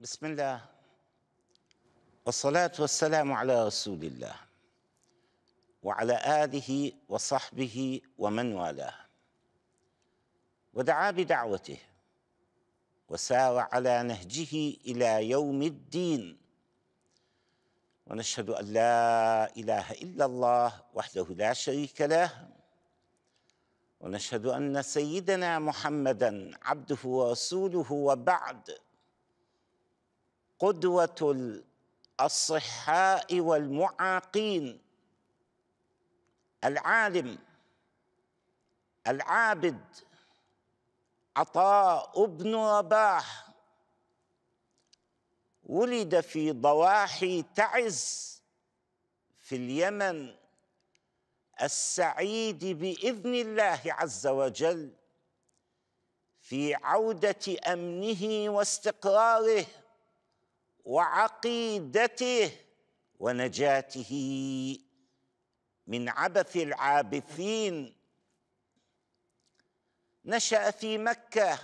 بسم الله والصلاة والسلام على رسول الله وعلى آله وصحبه ومن والاه ودعا بدعوته وسار على نهجه إلى يوم الدين ونشهد أن لا إله إلا الله وحده لا شريك له ونشهد أن سيدنا محمدا عبده ورسوله وبعد قدوه الصحاء والمعاقين العالم العابد عطاء بن رباح ولد في ضواحي تعز في اليمن السعيد باذن الله عز وجل في عوده امنه واستقراره وعقيدته ونجاته من عبث العابثين نشأ في مكة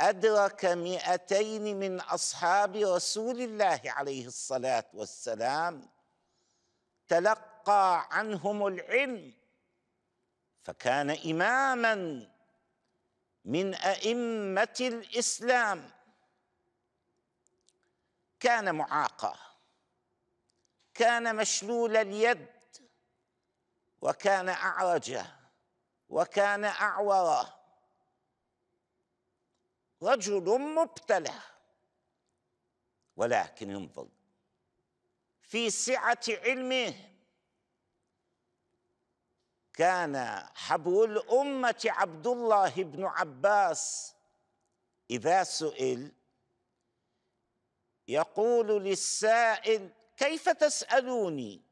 أدرك مئتين من أصحاب رسول الله عليه الصلاة والسلام تلقى عنهم العلم فكان إماما من أئمة الإسلام كان معاقا كان مشلول اليد وكان اعرج وكان اعور رجل مبتلى ولكن انظر في سعه علمه كان حبر الامه عبد الله بن عباس اذا سئل يقول للسائل كيف تسالوني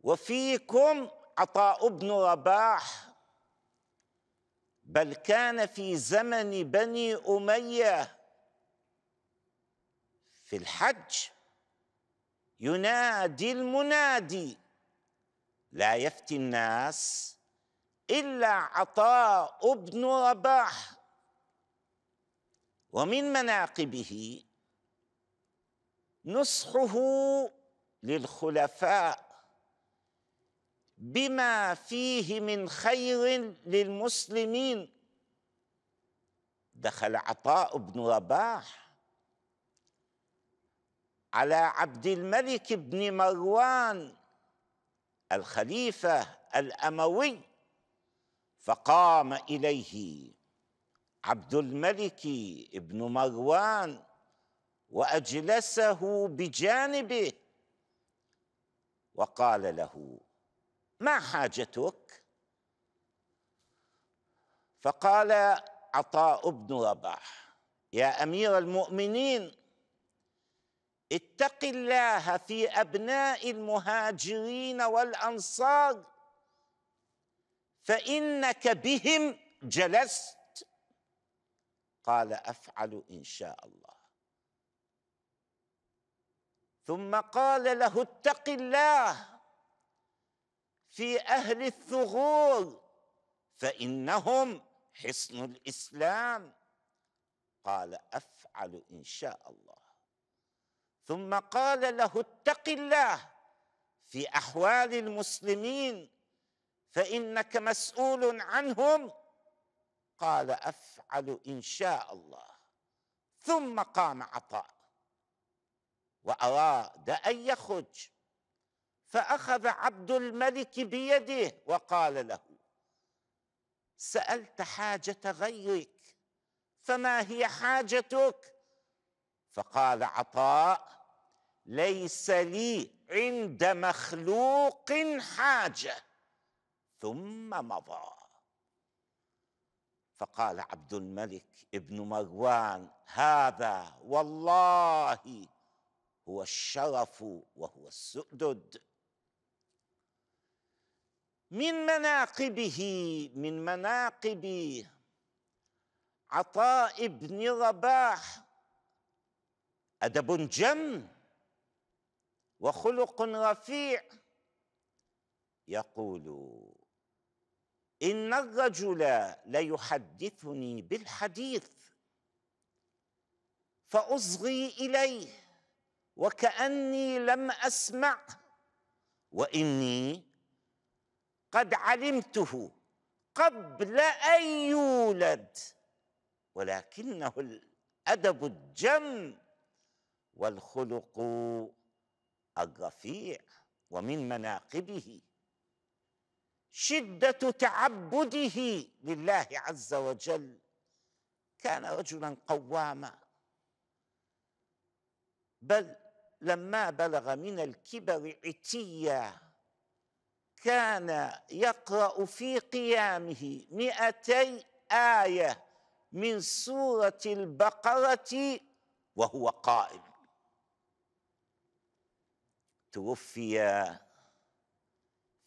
وفيكم عطاء بن رباح بل كان في زمن بني اميه في الحج ينادي المنادي لا يفتي الناس الا عطاء بن رباح ومن مناقبه نصحه للخلفاء بما فيه من خير للمسلمين دخل عطاء بن رباح على عبد الملك بن مروان الخليفه الاموي فقام اليه عبد الملك بن مروان واجلسه بجانبه وقال له ما حاجتك فقال عطاء بن رباح يا امير المؤمنين اتق الله في ابناء المهاجرين والانصار فانك بهم جلست قال افعل ان شاء الله ثم قال له اتق الله في اهل الثغور فانهم حصن الاسلام قال افعل ان شاء الله ثم قال له اتق الله في احوال المسلمين فانك مسؤول عنهم قال افعل ان شاء الله ثم قام عطاء وأراد أن يخرج فأخذ عبد الملك بيده وقال له سألت حاجة غيرك فما هي حاجتك فقال عطاء ليس لي عند مخلوق حاجه ثم مضى فقال عبد الملك ابن مروان هذا والله هو الشرف وهو السؤدد من مناقبه من مناقب عطاء بن رباح ادب جم وخلق رفيع يقول ان الرجل ليحدثني بالحديث فاصغي اليه وكأني لم أسمع وإني قد علمته قبل أن يولد ولكنه الأدب الجم والخلق الرفيع ومن مناقبه شدة تعبده لله عز وجل كان رجلا قواما بل لما بلغ من الكبر عتيا كان يقرأ في قيامه مئتي آية من سورة البقرة وهو قائم توفي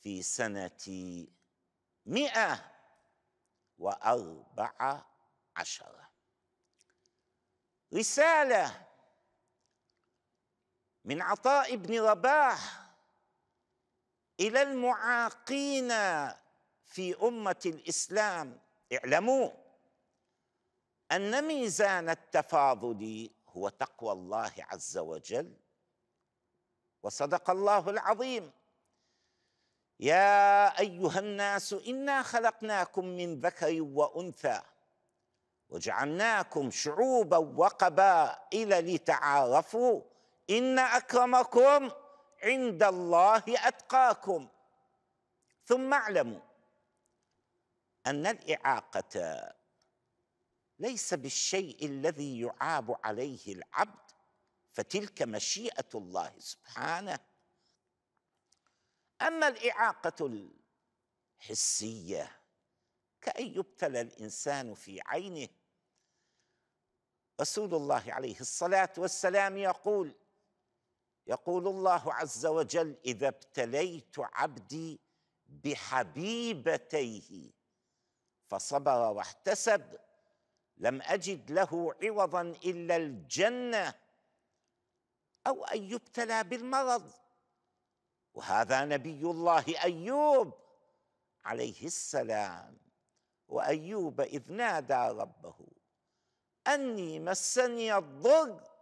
في سنة مئة وأربع عشرة رسالة من عطاء بن رباح الى المعاقين في امه الاسلام اعلموا ان ميزان التفاضل هو تقوى الله عز وجل وصدق الله العظيم يا ايها الناس انا خلقناكم من ذكر وانثى وجعلناكم شعوبا وقبائل لتعارفوا إن أكرمكم عند الله أتقاكم ثم اعلموا أن الإعاقة ليس بالشيء الذي يعاب عليه العبد فتلك مشيئة الله سبحانه أما الإعاقة الحسية كأن يبتلى الإنسان في عينه رسول الله عليه الصلاة والسلام يقول يقول الله عز وجل اذا ابتليت عبدي بحبيبتيه فصبر واحتسب لم اجد له عوضا الا الجنه او ان يبتلى بالمرض وهذا نبي الله ايوب عليه السلام وايوب اذ نادى ربه اني مسني الضر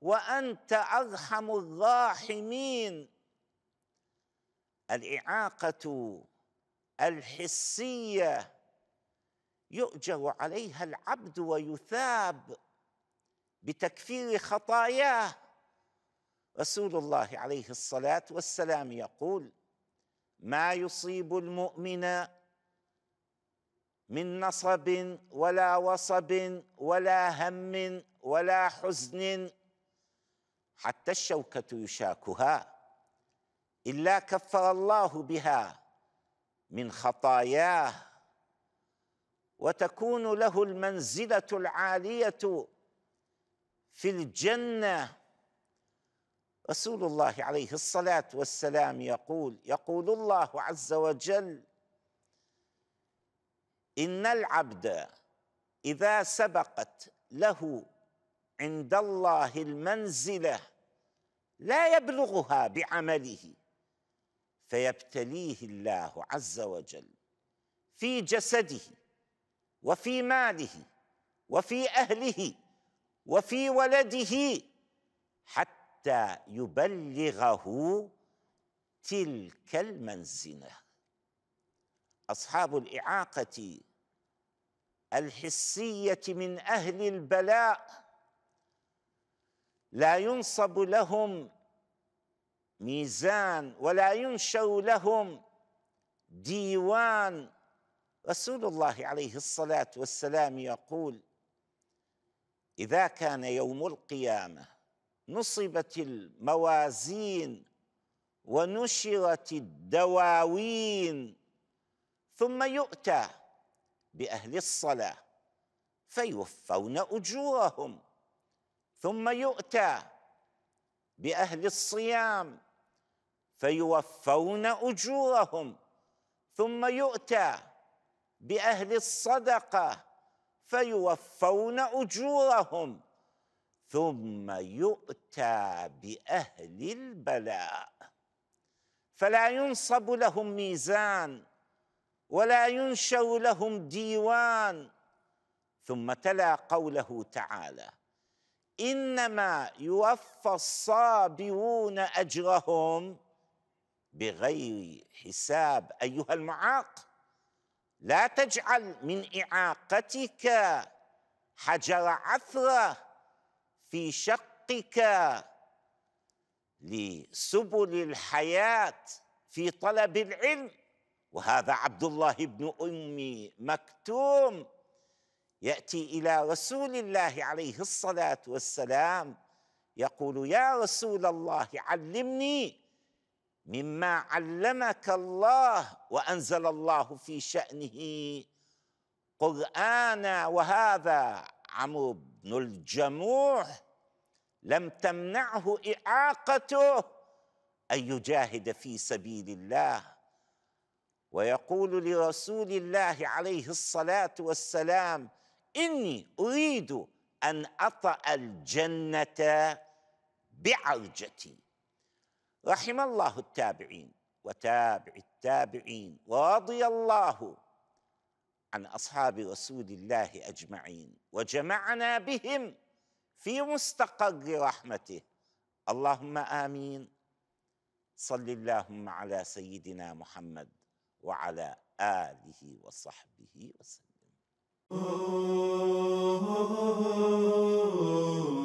وانت ارحم الراحمين الاعاقه الحسيه يؤجر عليها العبد ويثاب بتكفير خطاياه رسول الله عليه الصلاه والسلام يقول ما يصيب المؤمن من نصب ولا وصب ولا هم ولا حزن حتى الشوكة يشاكها إلا كفر الله بها من خطاياه وتكون له المنزلة العالية في الجنة رسول الله عليه الصلاة والسلام يقول يقول الله عز وجل إن العبد إذا سبقت له عند الله المنزله لا يبلغها بعمله فيبتليه الله عز وجل في جسده وفي ماله وفي اهله وفي ولده حتى يبلغه تلك المنزله اصحاب الاعاقه الحسيه من اهل البلاء لا ينصب لهم ميزان ولا ينشأ لهم ديوان رسول الله عليه الصلاه والسلام يقول اذا كان يوم القيامه نصبت الموازين ونشرت الدواوين ثم يؤتى باهل الصلاه فيوفون اجورهم ثم يؤتى باهل الصيام فيوفون اجورهم ثم يؤتى باهل الصدقه فيوفون اجورهم ثم يؤتى باهل البلاء فلا ينصب لهم ميزان ولا ينشر لهم ديوان ثم تلا قوله تعالى انما يوفى الصابرون اجرهم بغير حساب ايها المعاق لا تجعل من اعاقتك حجر عثره في شقك لسبل الحياه في طلب العلم وهذا عبد الله بن ام مكتوم ياتي الى رسول الله عليه الصلاه والسلام يقول يا رسول الله علمني مما علمك الله وانزل الله في شانه قرانا وهذا عمرو بن الجموح لم تمنعه اعاقته ان يجاهد في سبيل الله ويقول لرسول الله عليه الصلاه والسلام إني أريد أن أطأ الجنة بعرجتي رحم الله التابعين وتابع التابعين ورضي الله عن أصحاب رسول الله أجمعين وجمعنا بهم في مستقر رحمته اللهم آمين صل اللهم على سيدنا محمد وعلى آله وصحبه وسلم Oh. oh, oh, oh